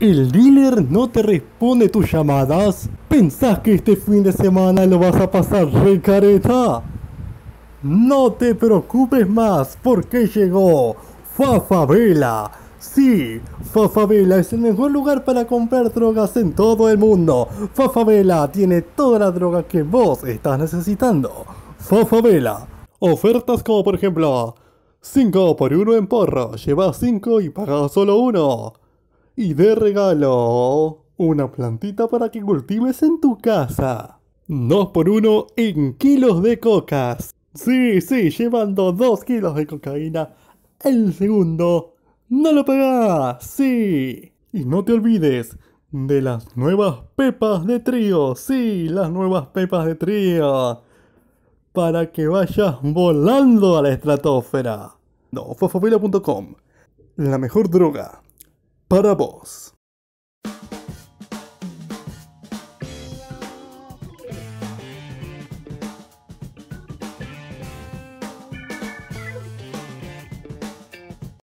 El dealer no te responde tus llamadas. ¿Pensás que este fin de semana lo vas a pasar careta? No te preocupes más porque llegó Fafabela. Sí, Fafabela es el mejor lugar para comprar drogas en todo el mundo. Fafabela tiene toda la droga que vos estás necesitando. Fafabela. Ofertas como por ejemplo 5 por 1 en porro, llevas 5 y pagas solo 1 y de regalo una plantita para que cultives en tu casa. Dos por uno, en kilos de cocas. Sí, sí, llevando dos kilos de cocaína, el segundo no lo pagás. Sí. Y no te olvides de las nuevas pepas de trío. Sí, las nuevas pepas de trío. Para que vayas volando a la estratosfera. No, fofofila.com. La mejor droga para vos.